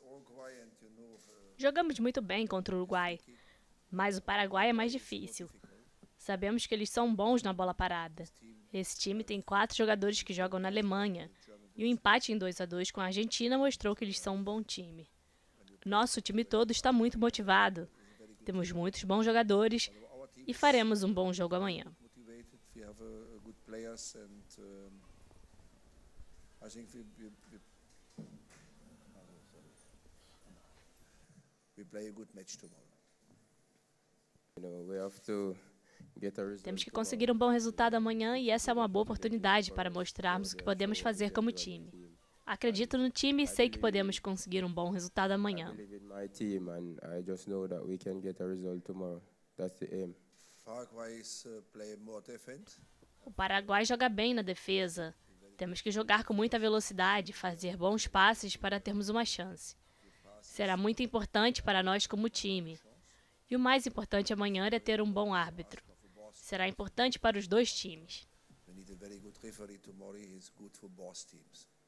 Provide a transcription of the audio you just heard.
Uh, Jogamos muito bem contra o Uruguai, mas o Paraguai é mais difícil. É Sabemos que eles são bons na bola parada. Esse time tem quatro jogadores que jogam na Alemanha, e o empate em 2 a 2 com a Argentina mostrou que eles são um bom time. Nosso time todo está muito motivado. Temos muitos bons jogadores e faremos um bom jogo amanhã. we play a good match tomorrow. temos que conseguir um bom resultado amanhã e essa é uma boa oportunidade para mostrarmos o que podemos fazer como time. Acredito no time e sei que podemos conseguir um bom resultado amanhã. Uh, o Paraguai joga bem na defesa. Temos que jogar com muita velocidade, fazer bons passes para termos uma chance. Será muito importante para nós como time. E o mais importante amanhã é ter um bom árbitro. Será importante para os dois times. We need a very good referee tomorrow. He's good for both teams.